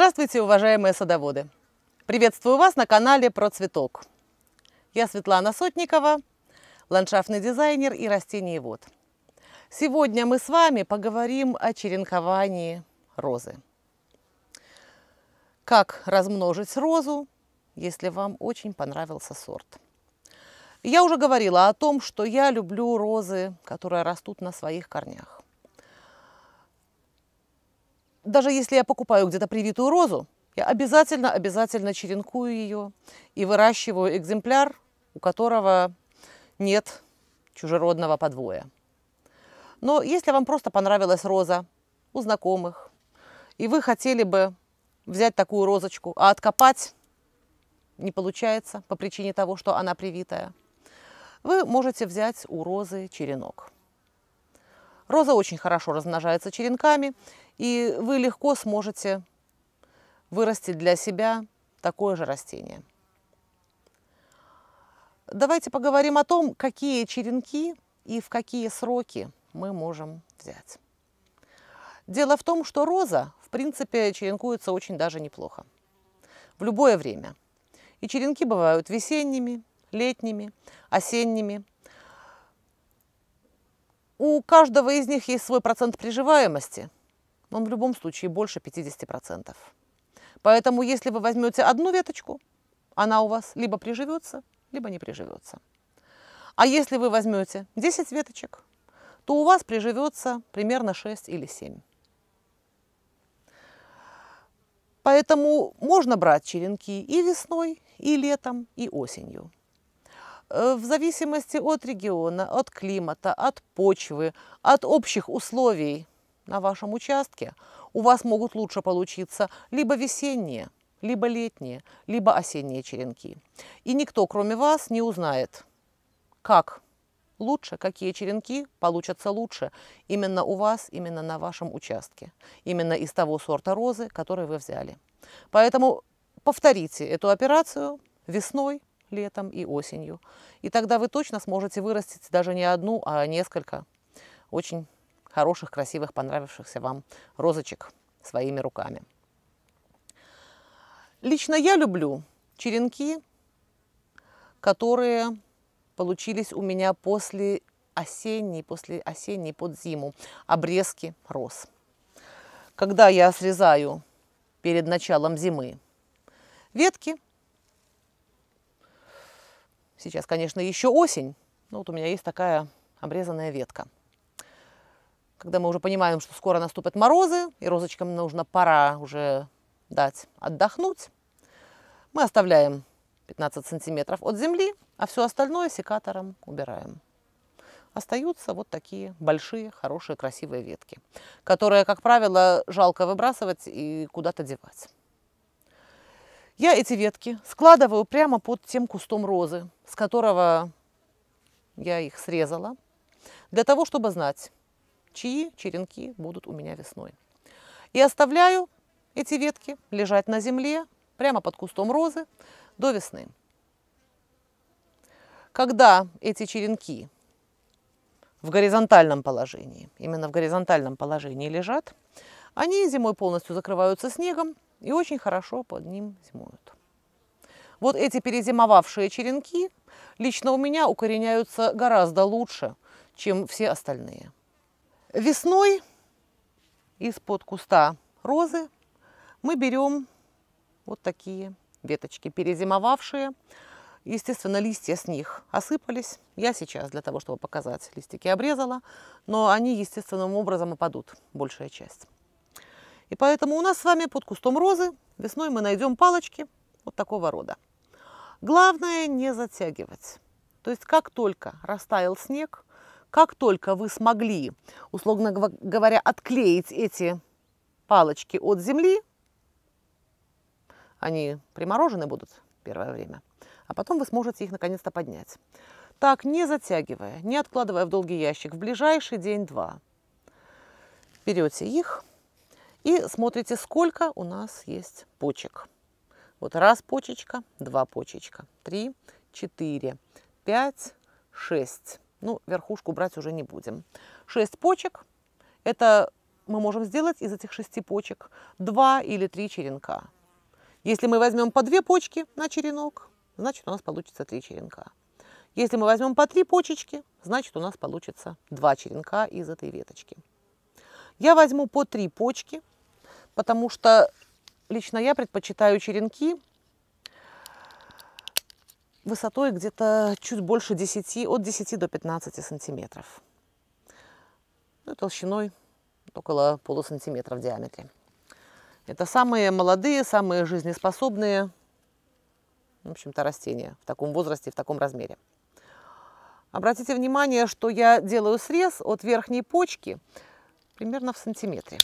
Здравствуйте, уважаемые садоводы! Приветствую вас на канале Про цветок. Я Светлана Сотникова, ландшафтный дизайнер и растениевод. Сегодня мы с вами поговорим о черенковании розы. Как размножить розу, если вам очень понравился сорт. Я уже говорила о том, что я люблю розы, которые растут на своих корнях даже если я покупаю где-то привитую розу, я обязательно-обязательно черенкую ее и выращиваю экземпляр, у которого нет чужеродного подвоя. Но если вам просто понравилась роза у знакомых, и вы хотели бы взять такую розочку, а откопать не получается по причине того, что она привитая, вы можете взять у розы черенок. Роза очень хорошо размножается черенками, и вы легко сможете вырастить для себя такое же растение. Давайте поговорим о том, какие черенки и в какие сроки мы можем взять. Дело в том, что роза, в принципе, черенкуется очень даже неплохо. В любое время. И черенки бывают весенними, летними, осенними. У каждого из них есть свой процент приживаемости. Он в любом случае больше 50%. Поэтому если вы возьмете одну веточку, она у вас либо приживется, либо не приживется. А если вы возьмете 10 веточек, то у вас приживется примерно 6 или 7. Поэтому можно брать черенки и весной, и летом, и осенью. Э, в зависимости от региона, от климата, от почвы, от общих условий на вашем участке у вас могут лучше получиться либо весенние, либо летние, либо осенние черенки. И никто, кроме вас, не узнает, как лучше, какие черенки получатся лучше именно у вас, именно на вашем участке, именно из того сорта розы, который вы взяли. Поэтому повторите эту операцию весной, летом и осенью. И тогда вы точно сможете вырастить даже не одну, а несколько очень хороших, красивых, понравившихся вам розочек своими руками. Лично я люблю черенки, которые получились у меня после осенней, после осенней под зиму обрезки роз. Когда я срезаю перед началом зимы ветки, Сейчас, конечно, еще осень, но вот у меня есть такая обрезанная ветка. Когда мы уже понимаем, что скоро наступят морозы, и розочкам нужно пора уже дать отдохнуть, мы оставляем 15 сантиметров от земли, а все остальное секатором убираем. Остаются вот такие большие, хорошие, красивые ветки, которые, как правило, жалко выбрасывать и куда-то девать. Я эти ветки складываю прямо под тем кустом розы, с которого я их срезала, для того, чтобы знать, чьи черенки будут у меня весной. И оставляю эти ветки лежать на земле прямо под кустом розы до весны. Когда эти черенки в горизонтальном положении, именно в горизонтальном положении лежат, они зимой полностью закрываются снегом, и очень хорошо под ним зимуют. Вот эти перезимовавшие черенки лично у меня укореняются гораздо лучше, чем все остальные. Весной из-под куста розы мы берем вот такие веточки, перезимовавшие. Естественно, листья с них осыпались. Я сейчас для того, чтобы показать, листики обрезала, но они естественным образом опадут, большая часть. И поэтому у нас с вами под кустом розы весной мы найдем палочки вот такого рода. Главное не затягивать. То есть как только растаял снег, как только вы смогли, условно говоря, отклеить эти палочки от земли, они приморожены будут первое время, а потом вы сможете их наконец-то поднять. Так, не затягивая, не откладывая в долгий ящик, в ближайший день-два берете их, и смотрите, сколько у нас есть почек. Вот раз почечка, два почечка, три, четыре, пять, шесть. Ну, верхушку брать уже не будем. Шесть почек. Это мы можем сделать из этих шести почек два или три черенка. Если мы возьмем по две почки на черенок, значит у нас получится три черенка. Если мы возьмем по три почечки, значит у нас получится два черенка из этой веточки. Я возьму по три почки потому что лично я предпочитаю черенки высотой где-то чуть больше 10, от 10 до 15 сантиметров. Ну, толщиной около полусантиметра в диаметре. Это самые молодые, самые жизнеспособные, в общем-то, растения в таком возрасте, в таком размере. Обратите внимание, что я делаю срез от верхней почки примерно в сантиметре.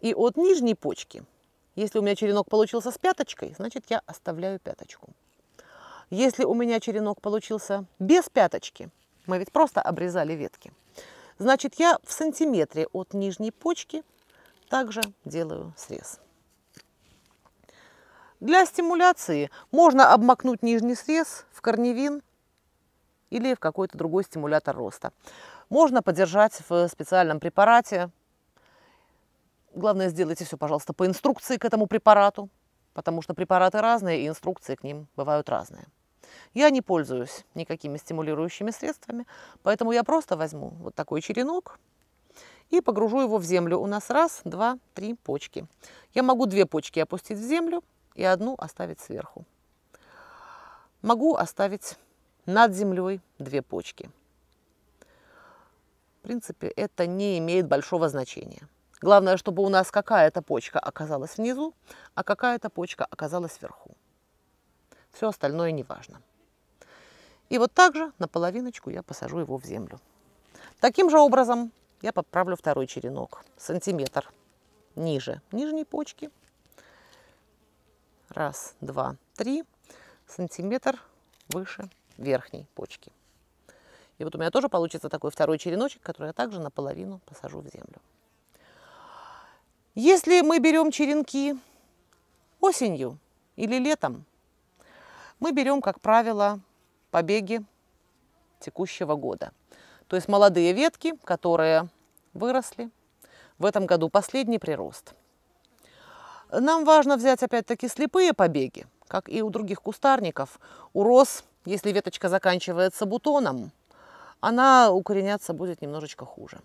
И от нижней почки, если у меня черенок получился с пяточкой, значит я оставляю пяточку. Если у меня черенок получился без пяточки, мы ведь просто обрезали ветки, значит я в сантиметре от нижней почки также делаю срез. Для стимуляции можно обмакнуть нижний срез в корневин или в какой-то другой стимулятор роста. Можно подержать в специальном препарате главное, сделайте все, пожалуйста, по инструкции к этому препарату, потому что препараты разные и инструкции к ним бывают разные. Я не пользуюсь никакими стимулирующими средствами, поэтому я просто возьму вот такой черенок и погружу его в землю. У нас раз, два, три почки. Я могу две почки опустить в землю и одну оставить сверху. Могу оставить над землей две почки. В принципе, это не имеет большого значения. Главное, чтобы у нас какая-то почка оказалась внизу, а какая-то почка оказалась вверху. Все остальное не важно. И вот так же на половиночку я посажу его в землю. Таким же образом я подправлю второй черенок. Сантиметр ниже нижней почки. Раз, два, три. Сантиметр выше верхней почки. И вот у меня тоже получится такой второй череночек, который я также наполовину посажу в землю. Если мы берем черенки осенью или летом, мы берем, как правило, побеги текущего года. То есть молодые ветки, которые выросли в этом году, последний прирост. Нам важно взять опять-таки слепые побеги, как и у других кустарников. У роз, если веточка заканчивается бутоном, она укореняться будет немножечко хуже.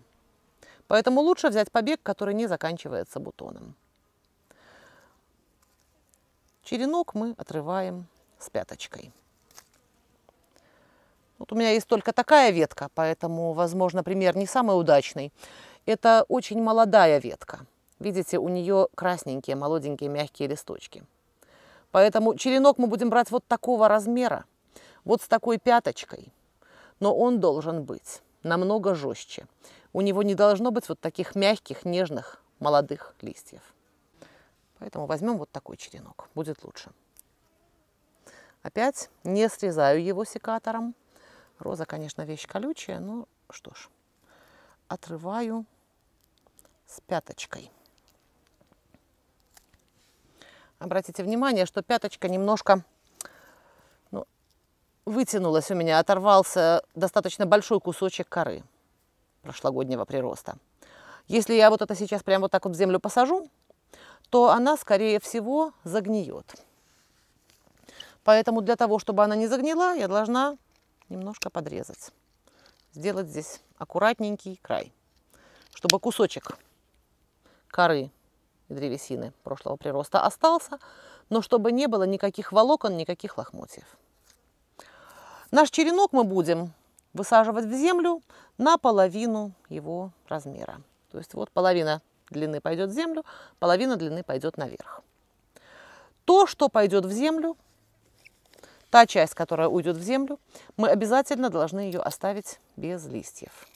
Поэтому лучше взять побег, который не заканчивается бутоном. Черенок мы отрываем с пяточкой. Вот у меня есть только такая ветка, поэтому, возможно, пример не самый удачный. Это очень молодая ветка. Видите, у нее красненькие, молоденькие, мягкие листочки. Поэтому черенок мы будем брать вот такого размера, вот с такой пяточкой. Но он должен быть намного жестче у него не должно быть вот таких мягких, нежных, молодых листьев. Поэтому возьмем вот такой черенок, будет лучше. Опять не срезаю его секатором. Роза, конечно, вещь колючая, но что ж. Отрываю с пяточкой. Обратите внимание, что пяточка немножко ну, вытянулась у меня, оторвался достаточно большой кусочек коры прошлогоднего прироста. Если я вот это сейчас прямо вот так вот в землю посажу, то она, скорее всего, загниет. Поэтому для того, чтобы она не загнила, я должна немножко подрезать. Сделать здесь аккуратненький край, чтобы кусочек коры и древесины прошлого прироста остался, но чтобы не было никаких волокон, никаких лохмотьев. Наш черенок мы будем высаживать в землю на половину его размера. То есть вот половина длины пойдет в землю, половина длины пойдет наверх. То, что пойдет в землю, та часть, которая уйдет в землю, мы обязательно должны ее оставить без листьев.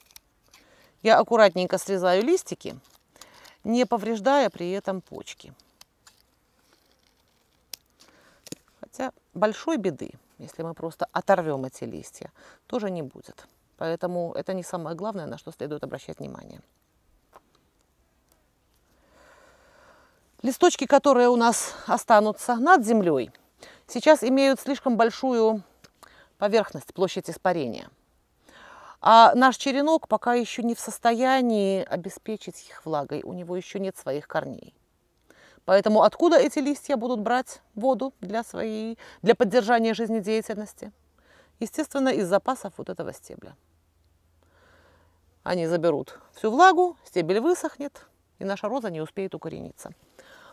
Я аккуратненько срезаю листики, не повреждая при этом почки. Хотя большой беды если мы просто оторвем эти листья, тоже не будет. Поэтому это не самое главное, на что следует обращать внимание. Листочки, которые у нас останутся над землей, сейчас имеют слишком большую поверхность, площадь испарения. А наш черенок пока еще не в состоянии обеспечить их влагой, у него еще нет своих корней. Поэтому откуда эти листья будут брать воду для, своей, для поддержания жизнедеятельности? Естественно, из запасов вот этого стебля. Они заберут всю влагу, стебель высохнет, и наша роза не успеет укорениться.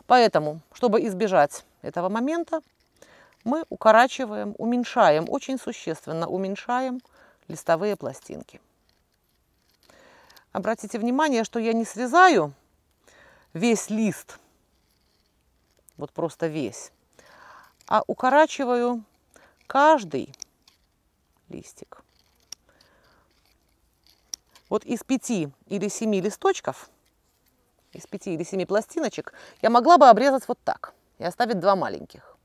Поэтому, чтобы избежать этого момента, мы укорачиваем, уменьшаем, очень существенно уменьшаем листовые пластинки. Обратите внимание, что я не срезаю весь лист – вот просто весь. А укорачиваю каждый листик. Вот из пяти или семи листочков, из пяти или семи пластиночек, я могла бы обрезать вот так и оставить два маленьких.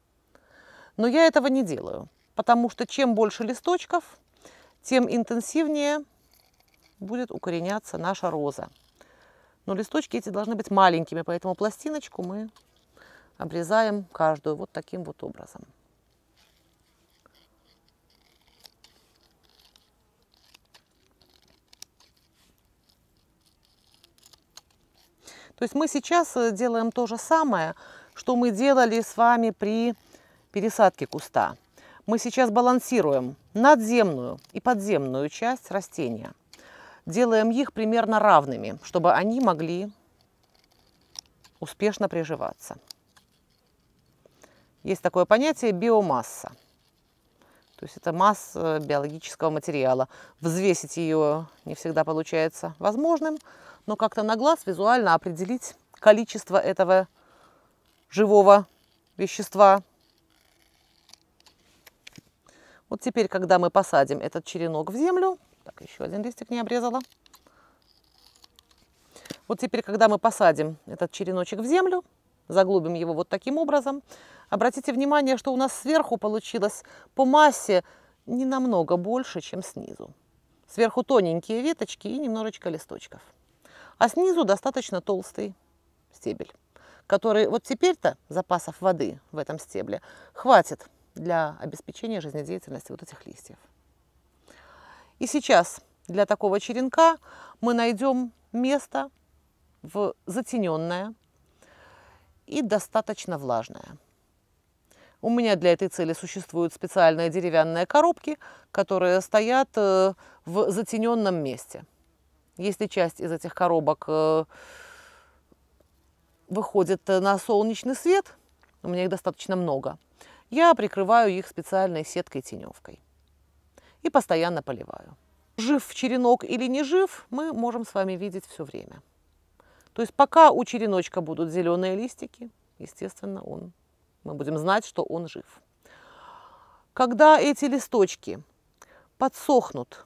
Но я этого не делаю, потому что чем больше листочков, тем интенсивнее будет укореняться наша роза. Но листочки эти должны быть маленькими, поэтому пластиночку мы обрезаем каждую вот таким вот образом. То есть мы сейчас э, делаем то же самое, что мы делали с вами при пересадке куста. Мы сейчас балансируем надземную и подземную часть растения. Делаем их примерно равными, чтобы они могли успешно приживаться. Есть такое понятие биомасса. То есть это масса э, биологического материала. Взвесить ее не всегда получается возможным, но как-то на глаз визуально определить количество этого живого вещества. Вот теперь, когда мы посадим этот черенок в землю, так, еще один листик не обрезала. Вот теперь, когда мы посадим этот череночек в землю, заглубим его вот таким образом, Обратите внимание, что у нас сверху получилось по массе не намного больше, чем снизу. Сверху тоненькие веточки и немножечко листочков. А снизу достаточно толстый стебель, который вот теперь-то запасов воды в этом стебле хватит для обеспечения жизнедеятельности вот этих листьев. И сейчас для такого черенка мы найдем место в затененное и достаточно влажное. У меня для этой цели существуют специальные деревянные коробки, которые стоят э, в затененном месте. Если часть из этих коробок э, выходит на солнечный свет, у меня их достаточно много, я прикрываю их специальной сеткой-теневкой и постоянно поливаю. Жив черенок или не жив, мы можем с вами видеть все время. То есть пока у череночка будут зеленые листики, естественно, он мы будем знать, что он жив. Когда эти листочки подсохнут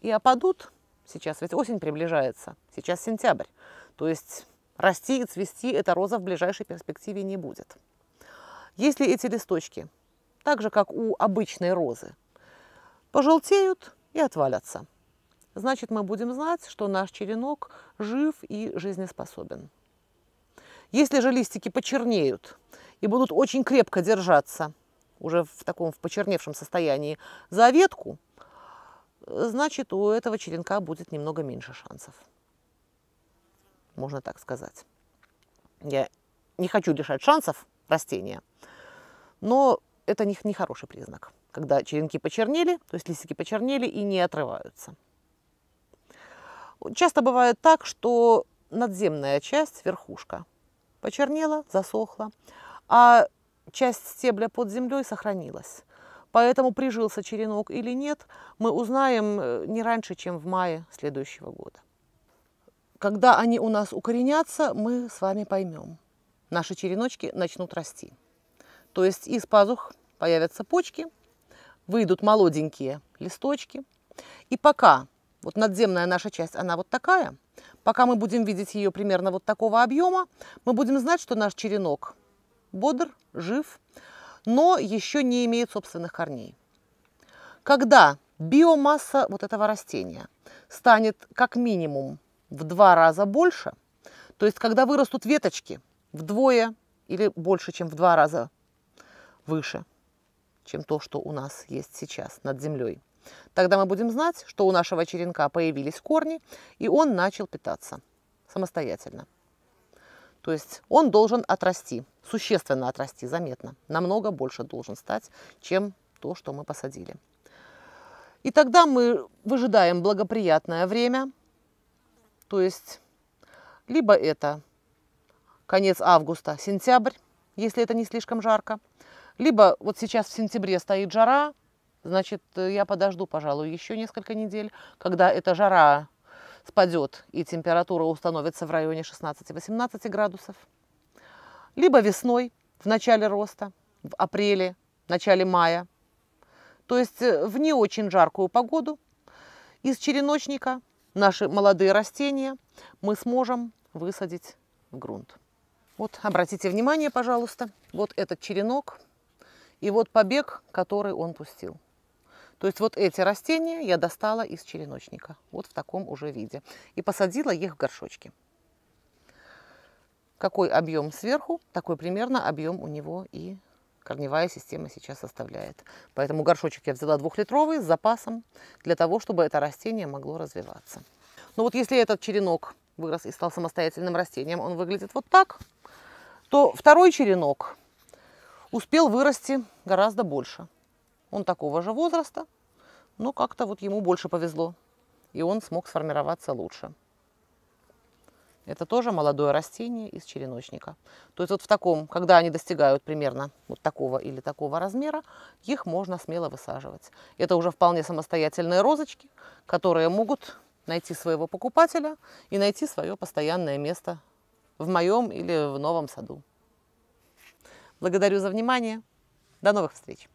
и опадут, сейчас ведь осень приближается, сейчас сентябрь, то есть расти и цвести эта роза в ближайшей перспективе не будет. Если эти листочки, так же как у обычной розы, пожелтеют и отвалятся, значит мы будем знать, что наш черенок жив и жизнеспособен. Если же листики почернеют и будут очень крепко держаться, уже в таком в почерневшем состоянии, за ветку, значит, у этого черенка будет немного меньше шансов. Можно так сказать. Я не хочу лишать шансов растения, но это не, не хороший признак, когда черенки почернели, то есть листики почернели и не отрываются. Часто бывает так, что надземная часть, верхушка, почернела, засохла, а часть стебля под землей сохранилась. Поэтому прижился черенок или нет, мы узнаем э, не раньше, чем в мае следующего года. Когда они у нас укоренятся, мы с вами поймем. Наши череночки начнут расти. То есть из пазух появятся почки, выйдут молоденькие листочки. И пока вот надземная наша часть, она вот такая, пока мы будем видеть ее примерно вот такого объема, мы будем знать, что наш черенок бодр, жив, но еще не имеет собственных корней. Когда биомасса вот этого растения станет как минимум в два раза больше, то есть когда вырастут веточки вдвое или больше, чем в два раза выше, чем то, что у нас есть сейчас над землей, тогда мы будем знать, что у нашего черенка появились корни, и он начал питаться самостоятельно. То есть он должен отрасти, существенно отрасти, заметно. Намного больше должен стать, чем то, что мы посадили. И тогда мы выжидаем благоприятное время, то есть либо это конец августа, сентябрь, если это не слишком жарко, либо вот сейчас в сентябре стоит жара, значит, э, я подожду, пожалуй, еще несколько недель, когда эта жара спадет и температура установится в районе 16-18 градусов. Либо весной, в начале роста, в апреле, в начале мая. То есть э, в не очень жаркую погоду из череночника наши молодые растения мы сможем высадить в грунт. Вот, обратите внимание, пожалуйста, вот этот черенок и вот побег, который он пустил. То есть вот эти растения я достала из череночника, вот в таком уже виде, и посадила их в горшочки. Какой объем сверху, такой примерно объем у него и корневая система сейчас составляет. Поэтому горшочек я взяла двухлитровый с запасом, для того, чтобы это растение могло развиваться. Но ну вот если этот черенок вырос и стал самостоятельным растением, он выглядит вот так, то второй черенок успел вырасти гораздо больше. Он такого же возраста, но как-то вот ему больше повезло, и он смог сформироваться лучше. Это тоже молодое растение из череночника. То есть вот в таком, когда они достигают примерно вот такого или такого размера, их можно смело высаживать. Это уже вполне самостоятельные розочки, которые могут найти своего покупателя и найти свое постоянное место в моем или в новом саду. Благодарю за внимание. До новых встреч!